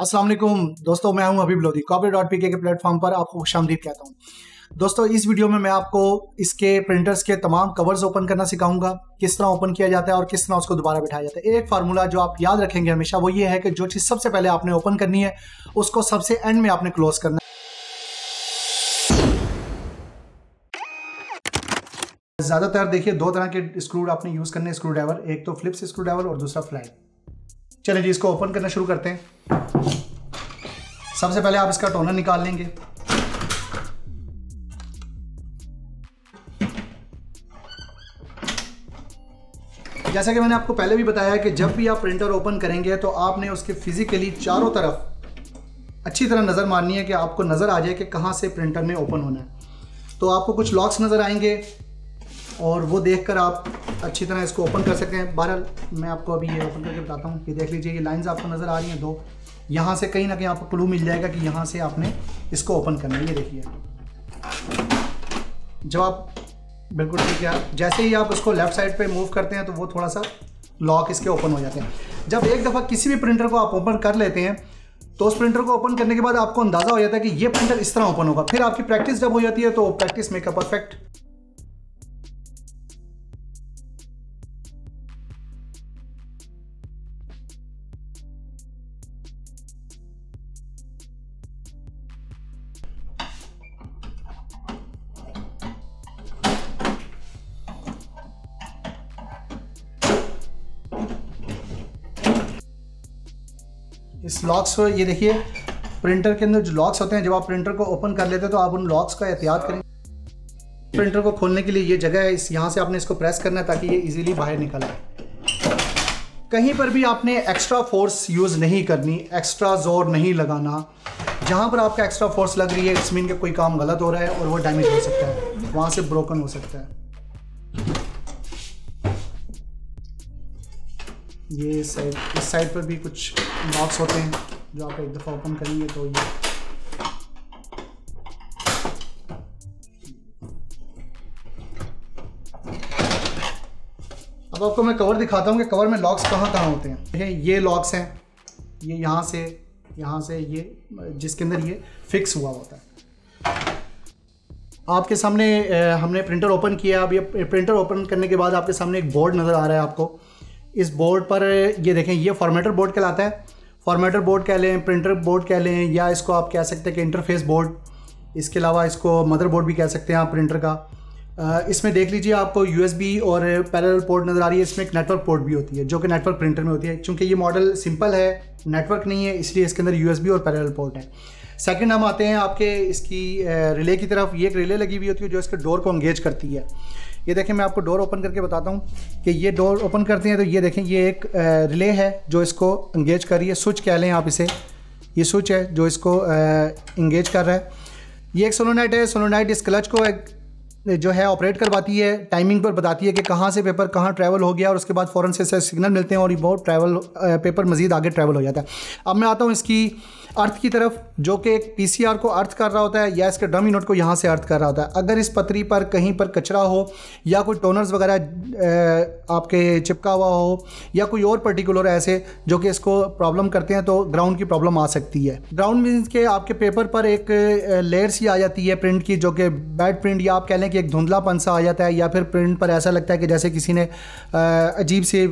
असलम दोस्तों मैं हूं अभी Lodhi copy dot P K platform पर आपको खुश कहता हूं दोस्तों इस वीडियो में मैं आपको इसके प्रिंटर्स के तमाम कवर्स ओपन करना सिखाऊंगा किस तरह ओपन किया जाता है और किस तरह उसको दोबारा बिठाया जाता है एक फार्मूला जो आप याद रखेंगे हमेशा वो ये है कि जो चीज़ सबसे पहले आपने ओपन करनी है उसको सबसे एंड में आपने क्लोज करना है ज़्यादातर देखिए दो तरह के स्क्रू आपने यूज़ करने स्क्रू ड्राइवर एक तो फ्लिप्स स्क्रू ड्राइवर और दूसरा फ्लैट चलिए जी इसको ओपन करना शुरू करते हैं सबसे पहले आप इसका टोनर निकाल लेंगे जैसा कि मैंने आपको पहले भी बताया है कि जब भी आप प्रिंटर ओपन करेंगे तो आपने उसके फिजिकली चारों तरफ अच्छी तरह नज़र मारनी है कि आपको नज़र आ जाए कि कहां से प्रिंटर ने ओपन होना है तो आपको कुछ लॉक्स नज़र आएंगे और वो देखकर आप अच्छी तरह इसको ओपन कर सकते हैं बहरहाल मैं आपको अभी ये ओपन करके बताता हूँ ये देख लीजिए ये लाइन्स आपको नज़र आ रही हैं दो यहाँ से कहीं ना कहीं आपको क्लू मिल जाएगा कि यहाँ से आपने इसको ओपन करना है ये देखिए जब आप बिल्कुल ठीक है जैसे ही आप उसको लेफ़्ट साइड पर मूव करते हैं तो वो थोड़ा सा लॉक इसके ओपन हो जाते हैं जब एक दफ़ा किसी भी प्रिंटर को आप ओपन कर लेते हैं तो उस प्रिंटर को ओपन करने के बाद आपको अंदाज़ा हो जाता है कि ये प्रिंटर इस तरह ओपन होगा फिर आपकी प्रैक्टिस जब हो जाती है तो प्रैक्टिस मेक अ परफेक्ट इस लॉक्स को ये देखिए प्रिंटर के अंदर जो लॉक्स होते हैं जब आप प्रिंटर को ओपन कर लेते हैं तो आप उन लॉक्स का एहतियात करें प्रिंटर को खोलने के लिए ये जगह है इस यहाँ से आपने इसको प्रेस करना है ताकि ये इजीली बाहर निकल आए कहीं पर भी आपने एक्स्ट्रा फोर्स यूज़ नहीं करनी एक्स्ट्रा जोर नहीं लगाना जहाँ पर आपका एक्स्ट्रा फोर्स लग रही है इसमें मीन कोई काम गलत हो रहा है और वो डैमेज हो सकता है वहाँ से ब्रोकन हो सकता है ये साइड इस साइड पर भी कुछ बॉक्स होते हैं जो आप एक दफ़ा ओपन करेंगे तो ये अब आपको मैं कवर दिखाता हूँ कि कवर में लॉक्स कहाँ कहाँ होते हैं ये लॉक्स हैं ये यहाँ से यहाँ से ये जिसके अंदर ये फिक्स हुआ होता है आपके सामने हमने प्रिंटर ओपन किया अब ये प्रिंटर ओपन करने के बाद आपके सामने एक बोर्ड नज़र आ रहा है आपको इस बोर्ड पर ये देखें ये फॉर्मेटर बोर्ड कहलाता है फॉर्मेटर बोर्ड कह लें प्रिंटर बोर्ड कह लें या इसको आप कह सकते हैं कि इंटरफेस बोर्ड इसके अलावा इसको मदर बोर्ड भी कह सकते हैं आप प्रिंटर का इसमें देख लीजिए आपको यू और पैरल पोर्ट नज़र आ रही है इसमें एक नेटवर्क पोर्ट भी होती है जो कि नेटवर्क प्रिंटर में होती है क्योंकि ये मॉडल सिंपल है नेटवर्क नहीं है इसलिए इसके अंदर यू और पैरल पोर्ट है सेकंड हम आते हैं आपके इसकी रिले की तरफ ये एक रिले लगी हुई होती है जो इसके डोर को अंगेज करती है ये देखें मैं आपको डोर ओपन करके बताता हूँ कि ये डोर ओपन करते हैं तो ये देखें ये एक रिले है जो इसको इंगेज कर रही है स्विच कह लें आप इसे ये स्विच है जो इसको इंगेज कर रहा है ये एक सोलोनाइट है सोलोनाइट इस क्लच को एक जो है ऑपरेट करवाती है टाइमिंग पर बताती है कि कहाँ से पेपर कहाँ ट्रैवल हो गया और उसके बाद फ़ौरन से सिग्नल मिलते हैं और ये बहुत ट्रैवल पेपर मज़ीद आगे ट्रैवल हो जाता है अब मैं आता हूँ इसकी अर्थ की तरफ जो कि एक पीसीआर को अर्थ कर रहा होता है या इसके ड्रम नोट को यहाँ से अर्थ कर रहा होता है अगर इस पतरी पर कहीं पर कचरा हो या कोई टोनर्स वगैरह आपके चिपका हुआ हो या कोई और पर्टिकुलर ऐसे जो कि इसको प्रॉब्लम करते हैं तो ग्राउंड की प्रॉब्लम आ सकती है ग्राउंड मीन्स के आपके पेपर पर एक लेयर सी आ जाती है प्रिंट की जो कि बैड प्रिंट या आप कह लें कि एक धुंधलापन सा आ जाता है या फिर प्रिंट पर ऐसा लगता है कि जैसे किसी ने अजीब से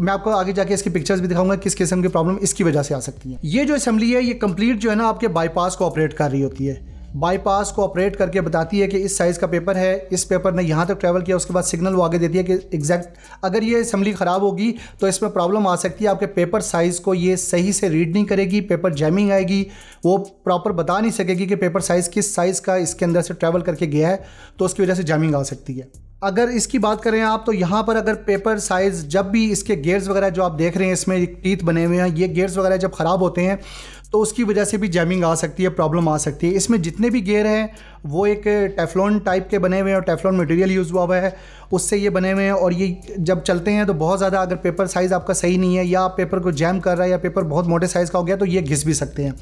मैं आपको आगे जाके इसकी पिक्चर्स भी दिखाऊंगा किस किस्म की प्रॉब्लम इसकी वजह से आ सकती है ये जो असम्बली है ये कंप्लीट जो है ना आपके बाईपास को ऑपरेट कर रही होती है बाईपास को ऑपरेट करके बताती है कि इस साइज़ का पेपर है इस पेपर ने यहाँ तक ट्रैवल किया उसके बाद सिग्नल वो आगे देती है कि एग्जैक्ट अगर ये असम्बली ख़राब होगी तो इसमें प्रॉब्लम आ सकती है आपके पेपर साइज़ को ये सही से रीड नहीं करेगी पेपर जैमिंग आएगी वो प्रॉपर बता नहीं सकेगी कि पेपर साइज़ किस साइज़ का इसके अंदर से ट्रैवल करके गया है तो उसकी वजह से जैमिंग आ सकती है अगर इसकी बात करें आप तो यहाँ पर अगर पेपर साइज़ जब भी इसके गेयर्स वगैरह जो आप देख रहे हैं इसमें टीथ बने हुए हैं ये गेयर्स वगैरह जब ख़राब होते हैं तो उसकी वजह से भी जैमिंग आ सकती है प्रॉब्लम आ सकती है इसमें जितने भी गेयर हैं वो एक टेफलॉन टाइप के बने हुए हैं और टेफलॉन मटेरियल यूज़ हुआ हुआ है उससे ये बने हुए हैं और ये जब चलते हैं तो बहुत ज़्यादा अगर पेपर साइज़ आपका सही नहीं है या आप पेपर को जैम कर रहा है या पेपर बहुत मोटे साइज़ का हो गया तो ये घिस भी सकते हैं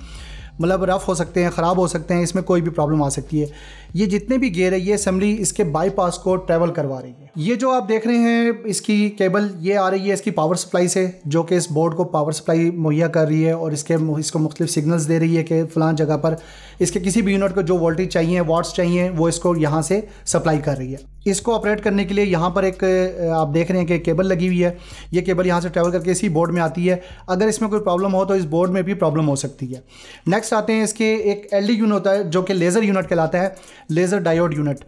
मतलब रफ़ हो सकते हैं ख़राब हो सकते हैं इसमें कोई भी प्रॉब्लम आ सकती है ये जितने भी गेयर है ये असेंबली इसके बाईपास को ट्रैवल करवा रही है ये जो आप देख रहे हैं इसकी केबल ये आ रही है इसकी पावर सप्लाई से जो कि इस बोर्ड को पावर सप्लाई मुहैया कर रही है और इसके इसको मुख्तलिफ सिग्नल्स दे रही है कि फ़लां जगह पर इसके किसी भी यूनिट को जो वोल्टेज चाहिए वाट्स चाहिए वो इसको यहाँ से सप्लाई कर रही है इसको ऑपरेट करने के लिए यहाँ पर एक आप देख रहे हैं कि केबल लगी हुई है ये केबल यहाँ से ट्रैवल करके इसी बोर्ड में आती है अगर इसमें कोई प्रॉब्लम हो तो इस बोर्ड में भी प्रॉब्लम हो सकती है नेक्स्ट आते हैं इसके एक एल यूनिट होता है जो कि लेज़र यूनिट कहलाता है लेज़र डायोड यूनिट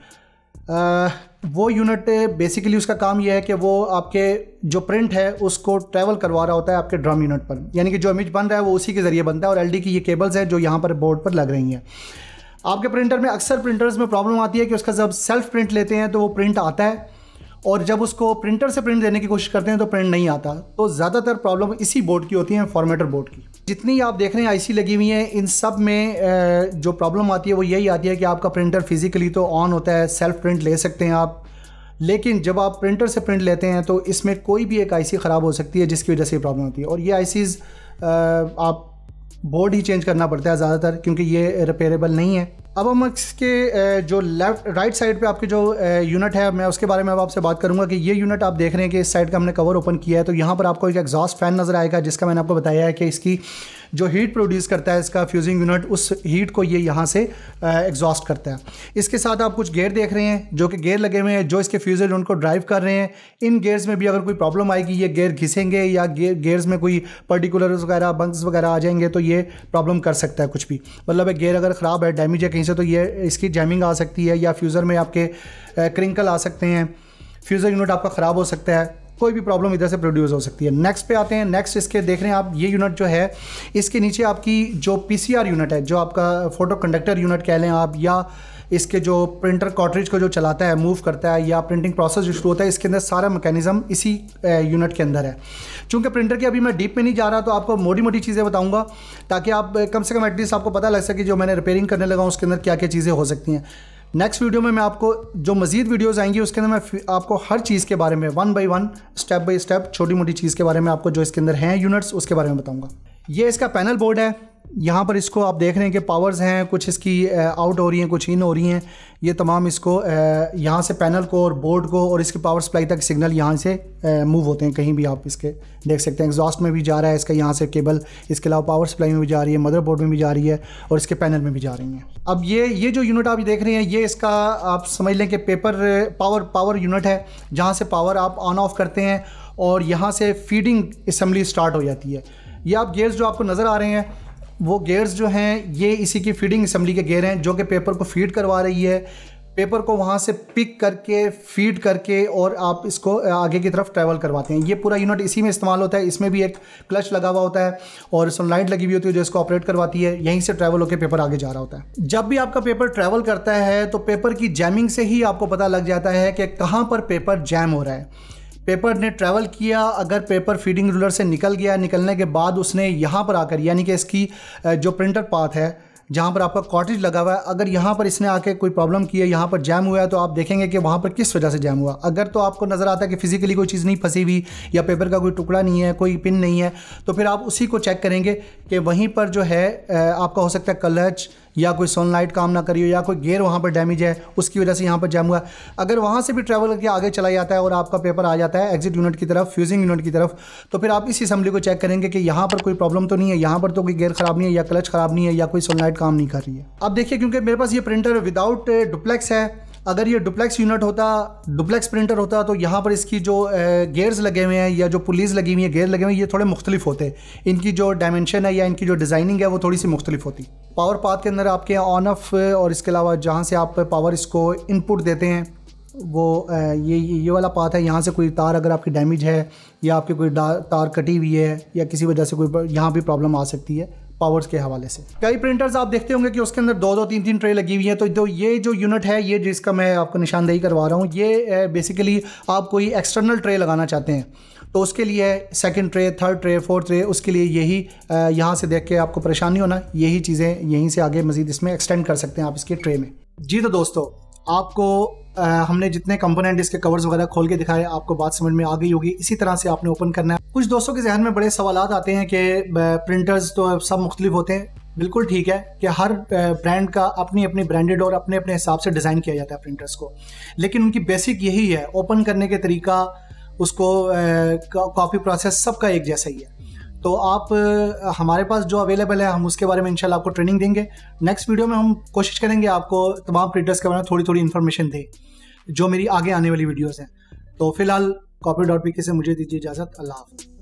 वो यूनिट बेसिकली उसका काम यह है कि वो आपके जो प्रिंट है उसको ट्रैवल करवा रहा होता है आपके ड्रम यूनिट पर यानी कि जो इमेज बन रहा है वो उसी के ज़रिए बनता है और एलडी की ये केबल्स हैं जो यहाँ पर बोर्ड पर लग रही हैं आपके प्रिंटर में अक्सर प्रिंटर्स में प्रॉब्लम आती है कि उसका जब सेल्फ प्रिंट लेते हैं तो वो प्रिंट आता है और जब उसको प्रिंटर से प्रिंट देने की कोशिश करते हैं तो प्रिंट नहीं आता तो ज़्यादातर प्रॉब्लम इसी बोर्ड की होती है फॉर्मेटर बोर्ड की जितनी आप देख रहे हैं आईसी लगी हुई हैं इन सब में जो प्रॉब्लम आती है वो यही आती है कि आपका प्रिंटर फिज़िकली तो ऑन होता है सेल्फ प्रिंट ले सकते हैं आप लेकिन जब आप प्रिंटर से प्रिंट लेते हैं तो इसमें कोई भी एक आईसी ख़राब हो सकती है जिसकी वजह से ये प्रॉब्लम होती है और ये आईसीज़ आप बोर्ड ही चेंज करना पड़ता है ज़्यादातर क्योंकि ये रिपेयरेबल नहीं है अब हम इसके जो लेफ्ट राइट साइड पे आपके जो यूनिट है मैं उसके बारे में अब आपसे बात करूंगा कि ये यूनिट आप देख रहे हैं कि इस साइड का हमने कवर ओपन किया है तो यहाँ पर आपको एक एग्जॉस्ट फैन नज़र आएगा जिसका मैंने आपको बताया है कि इसकी जो हीट प्रोड्यूस करता है इसका फ्यूजिंग यूनिट उस हीट को ये यहाँ से एग्जॉस्ट करता है इसके साथ आप कुछ गेयर देख रहे हैं जो कि गेयर लगे हुए हैं जो इसके फ्यूजर उनको ड्राइव कर रहे हैं इन गेयर्स में भी अगर कोई प्रॉब्लम आएगी ये गेयर घिसेंगे या गेयर्स में कोई पर्टिकुलर वगैरह बंक्स वगैरह आ जाएंगे तो ये प्रॉब्लम कर सकता है कुछ भी मतलब गेयर अगर ख़राब है डैमेज है कहीं से तो ये इसकी जैमिंग आ सकती है या फ्यूज़र में आपके क्रिंकल आ सकते हैं फ्यूज़र यूनिट आपका ख़राब हो सकता है कोई भी प्रॉब्लम इधर से प्रोड्यूस हो सकती है नेक्स्ट पे आते हैं नेक्स्ट इसके देख रहे हैं आप ये यूनिट जो है इसके नीचे आपकी जो पीसीआर यूनिट है जो आपका फोटो कंडक्टर यूनिट कह लें आप या इसके जो प्रिंटर कॉटरेज को जो चलाता है मूव करता है या प्रिंटिंग प्रोसेस जो शुरू होता है इसके अंदर सारा मैकेनिज्म इसी यूनिट के अंदर है चूँकि प्रिंटर की अभी मैं डीप में नहीं जा रहा तो आपको मोटी मोटी चीज़ें बताऊँगा ताकि आप कम से कम एटलीस्ट आपको पता लग सके जो मैंने रिपेयरिंग करने लगा उसके अंदर क्या क्या चीज़ें हो सकती हैं नेक्स्ट वीडियो में मैं आपको जो मजीद वीडियोज़ आएंगी उसके अंदर मैं आपको हर चीज़ के बारे में one by one step by step छोटी मोटी चीज़ के बारे में आपको जो इसके अंदर हैं यूनिट्स उसके बारे में बताऊँगा ये इसका पैनल बोर्ड है यहाँ पर इसको आप देख रहे हैं कि पावर्स हैं कुछ इसकी आउट हो रही हैं कुछ इन हो रही हैं ये तमाम इसको यहाँ से पैनल को और बोर्ड को और इसकी पावर सप्लाई तक सिग्नल यहाँ से मूव होते हैं कहीं भी आप इसके देख सकते हैं एग्जॉस्ट में भी जा रहा है इसका यहाँ से केबल इसके अलावा पावर सप्लाई में भी जा रही है मदरबोर्ड में भी जा रही है और इसके पैनल में भी जा रही हैं अब ये ये जो यूनिट आप देख रहे हैं ये इसका आप समझ लें कि पेपर पावर पावर यूनिट है जहाँ से पावर आप ऑन ऑफ करते हैं और यहाँ से फीडिंग असम्बली स्टार्ट हो जाती है ये आप गेयर्स जो आपको नज़र आ रहे हैं वो गेयर्स जो हैं ये इसी की फीडिंग असम्बली के गेयर हैं जो कि पेपर को फीड करवा रही है पेपर को वहाँ से पिक करके फीड करके और आप इसको आगे की तरफ ट्रैवल करवाते हैं ये पूरा यूनिट इसी में इस्तेमाल होता है इसमें भी एक क्लच लगा हुआ होता है और सनलाइट लगी हुई होती है जो इसको ऑपरेट करवाती है यहीं से ट्रैवल होकर पेपर आगे जा रहा होता है जब भी आपका पेपर ट्रैवल करता है तो पेपर की जैमिंग से ही आपको पता लग जाता है कि कहाँ पर पेपर जैम हो रहा है पेपर ने ट्रैवल किया अगर पेपर फीडिंग रूलर से निकल गया निकलने के बाद उसने यहाँ पर आकर यानी कि इसकी जो प्रिंटर पाथ है जहाँ पर आपका कॉटेज लगा हुआ है अगर यहाँ पर इसने आके कोई प्रॉब्लम की है यहाँ पर जैम हुआ है तो आप देखेंगे कि वहाँ पर किस वजह से जैम हुआ अगर तो आपको नज़र आता है कि फिजिकली कोई चीज़ नहीं फंसी हुई या पेपर का कोई टुकड़ा नहीं है कोई पिन नहीं है तो फिर आप उसी को चेक करेंगे कि वहीं पर जो है आपका हो सकता है कलच या कोई सनलाइट काम ना करी हो या कोई गेयर वहाँ पर डैमेज है उसकी वजह से यहाँ पर जैम हुआ अगर वहाँ से भी ट्रैवल करके आगे चला जाता है और आपका पेपर आ जाता है एग्जिट यूनिट की तरफ फ्यूजिंग यूनिट की तरफ तो फिर आप इस असम्बली को चेक करेंगे कि यहाँ पर कोई प्रॉब्लम तो नहीं है यहाँ पर तो कोई गेयर ख़राब नहीं है या क्लच ख़राब नहीं है या कोई सनलाइट काम नहीं कर रही है अब देखिए क्योंकि मेरे पास ये प्रिंटर विदाउट डुप्लेक्स है अगर ये डुप्लेक्स यूनिट होता डुप्लेक्स प्रिंटर होता तो यहाँ पर इसकी जो गेयर्स eh, लगे हुए हैं या जो पुलिस लगी हुई है गेयर लगे हुए हैं ये थोड़े मुख्तलिफ होते इनकी जो डायमेंशन है या इनकी जो डिज़ाइनिंग है वो थोड़ी सी मुख्तलिफ होती पावर पाथ के अंदर आपके ऑन ऑफ और इसके अलावा जहाँ से आप पावर इसको इनपुट देते हैं वो ये ये वाला पाथ है यहाँ से कोई तार अगर आपकी डैमेज है या आपकी कोई तार कटी हुई है या किसी वजह से कोई यहाँ भी प्रॉब्लम आ सकती है पावर्स के हवाले से कई प्रिंटर्स आप देखते होंगे कि उसके अंदर दो दो तीन तीन ट्रे लगी हुई हैं तो जो तो ये जो यूनिट है ये जिसका मैं आपको निशानदेही करवा रहा हूँ ये बेसिकली आप कोई एक्सटर्नल ट्रे लगाना चाहते हैं तो उसके लिए second tray third tray fourth tray उसके लिए यही यहाँ से देख के आपको परेशानी होना यही चीज़ें यहीं से आगे मजीद इसमें एक्सटेंड कर सकते हैं आप इसके ट्रे में जी तो दोस्तों आपको आ, हमने जितने कंपोनेंट इसके कवर्स वगैरह खोल के दिखाए आपको बात समझ में आ गई होगी इसी तरह से आपने ओपन करना है कुछ दोस्तों के जहन में बड़े सवाल आते हैं कि प्रिंटर्स तो सब मुख्तलिफ होते हैं बिल्कुल ठीक है कि हर ब्रांड का अपनी अपनी ब्रांडेड और अपने अपने हिसाब से डिज़ाइन किया जाता है प्रिंटर्स को लेकिन उनकी बेसिक यही है ओपन करने के तरीका उसको कॉपी प्रोसेस सबका एक जैसा ही है तो आप हमारे पास जो अवेलेबल है हम उसके बारे में इंशाल्लाह आपको ट्रेनिंग देंगे नेक्स्ट वीडियो में हम कोशिश करेंगे आपको तमाम प्रिंटर्स के बारे में थोड़ी थोड़ी इन्फॉर्मेशन दें जो मेरी आगे आने वाली वीडियोज़ हैं तो फिलहाल कॉपी डॉट पी के से मुझे दीजिए इजाज़त अल्लाह हाफ़